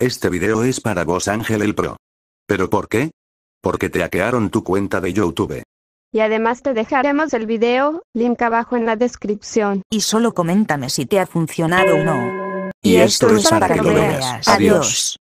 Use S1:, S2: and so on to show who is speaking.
S1: Este video es para vos Ángel el Pro. ¿Pero por qué? Porque te hackearon tu cuenta de YouTube.
S2: Y además te dejaremos el video, link abajo en la descripción. Y solo coméntame si te ha funcionado o no. Y, esto, es para, que, lo
S3: Adiós.